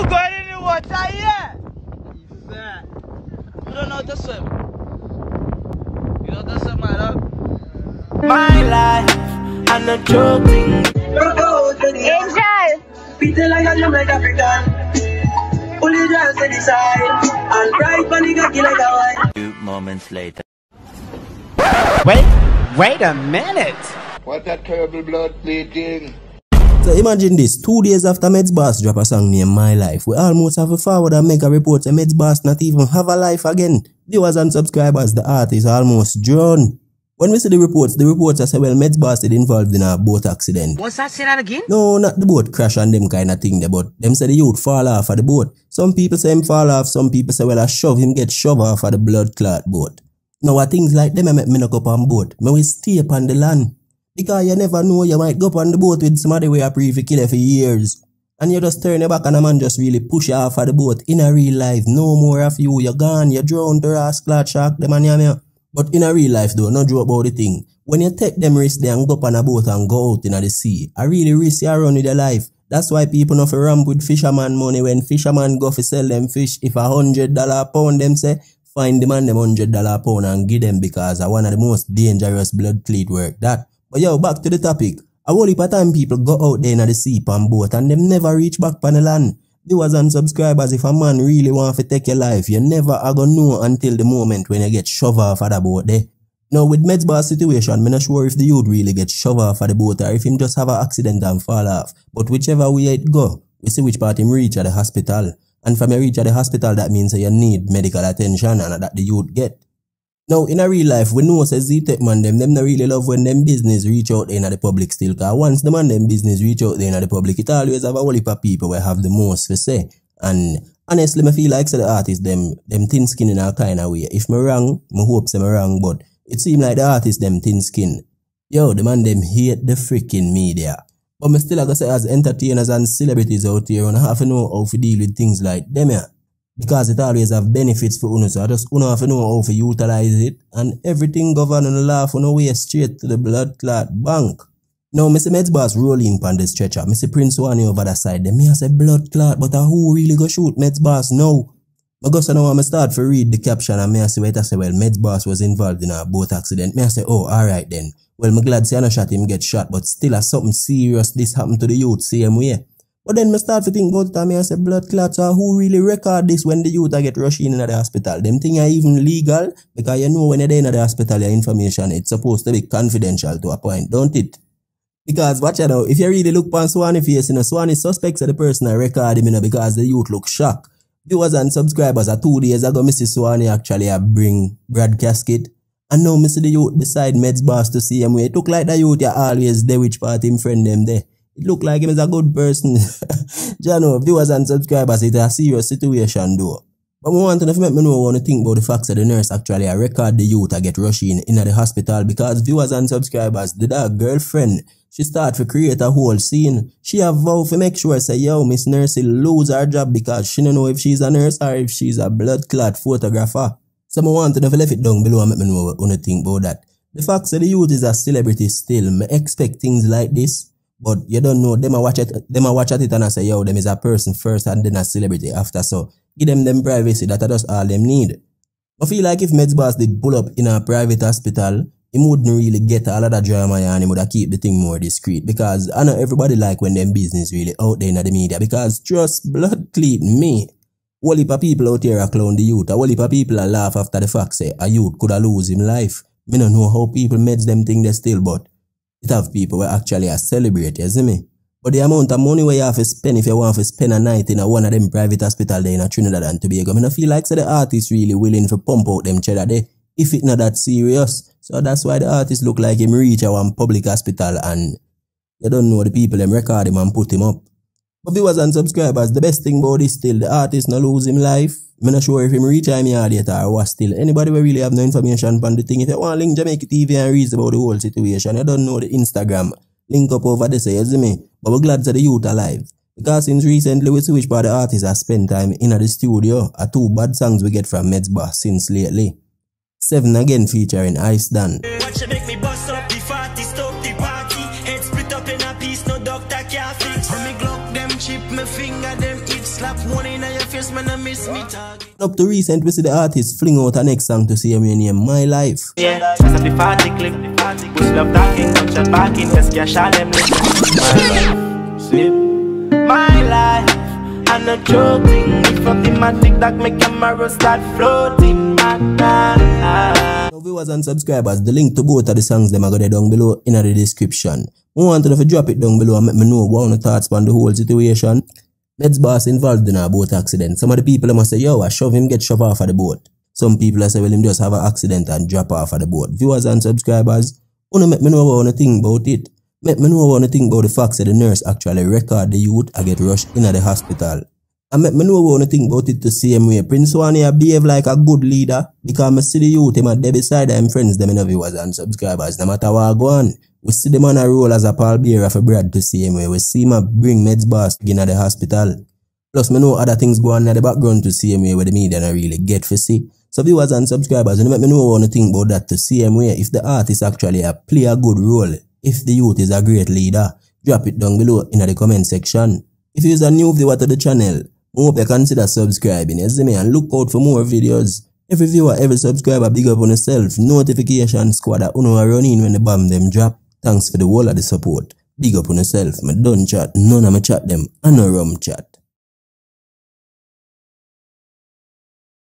You in the water here. You don't know how to swim. You know how to swim, my love. My life, I'm not joking. Angel. Peter like a Jamaican African. Pull your dress to the side. And for the cocky like a wine. Two moments later. Wait, wait a minute. What that terrible blood bleeding? So imagine this, two days after Meds Boss drop a song named My Life, we almost have a forward and make a report that Meds Boss not even have a life again. Viewers and subscribers, the is almost drawn. When we see the reports, the reports are say, well, Mets boss is involved in a boat accident. What's that? Say that again? No, not the boat crash and them kind of thing there, but them say the youth fall off of the boat. Some people say him fall off, some people say, well, I shove him get shoved off of the blood clot boat. Now, things like them I make me not go on boat. May we stay upon the land. Because you never know, you might go up on the boat with somebody where you pray for killer for years. And you just turn your back and a man just really push you off of the boat. In a real life, no more of you. You're gone, you're drowned, the ass clot shark, the man you But in a real life though, no joke about the thing. When you take them risks, they and go up on a boat and go out in the sea, I really risk you run with your life. That's why people not ramp with fisherman money when fisherman go for sell them fish. If a hundred dollar pound them say, find the man them hundred dollar pound and give them because I one of the most dangerous blood cleat work that. But yo, back to the topic. A whole heap of time people go out there in the sea pan boat and them never reach back pan the land. They was unsubscribers if a man really want to take your life, you never are gonna know until the moment when you get shoved off of the boat there. Now with Meds bar situation, I'm not sure if the youth really get shoved off of the boat or if him just have an accident and fall off. But whichever way it go, we see which part him reach at the hospital. And from you reach at the hospital, that means that you need medical attention and that the youth get. Now, in a real life, we know says Z-Tech man them, them not really love when them business reach out in the public still. Cause once the man them business reach out in the public, it always have a whole heap of people where have the most to say. And honestly, me feel like say the artists them, them thin skin in a kind of way. If me wrong, me hope say me wrong, but it seem like the artist them thin skin. Yo, the man them hate the freaking media. But me still I to say as entertainers and celebrities out here, and have to know how to deal with things like them here because it always have benefits for UNO. So I just UNO have to know how to utilize it. And everything governed in the law for no way straight to the blood clot bank. Now, Mr. Med's Boss rolling on the stretcher. Mr. Prince one over that side. Then me I say blood clot, but uh, who really go shoot Med's boss? No. I go so now I'm start to read the caption and me I say wait I say well Med's boss was involved in a boat accident. Me I say oh alright then. Well, I'm glad say I no shot him get shot, but still as uh, something serious this happened to the youth same way. But then I start to think about it and I say blood clots uh, who really record this when the youth I get rushed in at the hospital. Them thing are even legal because you know when you're in the hospital your information it's supposed to be confidential to a point, don't it? Because watch out, if you really look on Swanee face, you know, Swanee suspects of the person I record him you know, because the youth look shocked. Viewers and subscribers are uh, two days ago, Mrs. Swanee actually I uh, bring Brad Casket. And now Mr. the youth beside Meds boss to see him. It took like the youth you always there which part him friend them there. It like him is a good person. Jano, viewers and subscribers, it's a serious situation though. But I want to know if make me know want to think about the facts that the nurse actually I record the youth I get rushed in in the hospital because viewers and subscribers, the dog girlfriend, she start to create a whole scene. She have vowed to make sure say yo Miss Nursey lose her job because she don't know if she's a nurse or if she's a blood clot photographer. So I want to know if left it down below and make me know what you think about that. The fact that the youth is a celebrity still, I expect things like this but you don't know, They might watch it, They might watch at it and I say, yo, them is a person first and then a celebrity after. So give them them privacy. That just all them need. I feel like if Meds Boss did pull up in a private hospital, he wouldn't really get all of that drama and he would keep the thing more discreet. Because I know everybody like when them business really out there in the media. Because trust blood clean me. Whole pa people out here are clown the youth. A whole pa people are laugh after the fact say a youth could have lose him life. Me don't know how people meds them thing they still, but it have people where actually are celebrate, you see me? But the amount of money where you have to spend if you want to spend a night in a one of them private hospital there in Trinidad and Tobago, I mean, feel like so the artist really willing to pump out them cheddar there if it not that serious. So that's why the artist look like him reach out one public hospital and you don't know the people them record him and put him up. For viewers and subscribers, the best thing about this still, the artist no lose him life. I'm not sure if him reach time yard yet or what still. Anybody will really have no information on the thing. If you want link Jamaica TV and read about the whole situation, you don't know the Instagram. Link up over there, you see me. But we're glad that the youth alive. Because since recently we see which part the artists have spent time in the studio A two bad songs we get from Bar since lately. Seven again featuring Ice Dan. Watch them chip, my finger them it slap one in your face, man, I miss me target. Up to recent, we see the artist fling out a next song to see him name My Life. Yeah, the party clip. Push love talking, back in, let cash them. My life, I'm not joking. that camera start floating, my viewers and subscribers, the link to both of the songs them are going down below in the description. I wanted to drop it down below and let me know what your thoughts on the whole situation. Ned's boss involved in a boat accident. Some of the people must say, yo, I shove him get shoved off of the boat. Some people say, well, him just have an accident and drop off of the boat. Viewers and subscribers, wanna make me know what you think about it. Make me know what you think about the fact that the nurse actually record the youth I get rushed into the hospital. I, me, me know one think about it the same way. Prince One here behave like a good leader because I see the youth him at the beside him friends them in viewers and subscribers. No matter what go on, we see the man a rule as a pallbearer for Brad the same way. We see him bring meds boss again at the hospital. Plus, me know other things go on in the background to same way where the media not really get for see. So viewers and subscribers, you make me know one thing about that the same way. If the artist actually a play a good role, if the youth is a great leader, drop it down below in the comment section. If you is a new viewer to the channel, Hope you consider subscribing, you see me, and look out for more videos. Every viewer, every subscriber, big up on yourself. Notification squad that uno know run in when the bomb them drop. Thanks for the wall of the support. Big up on yourself. My not chat, none of my chat them, and no rum chat.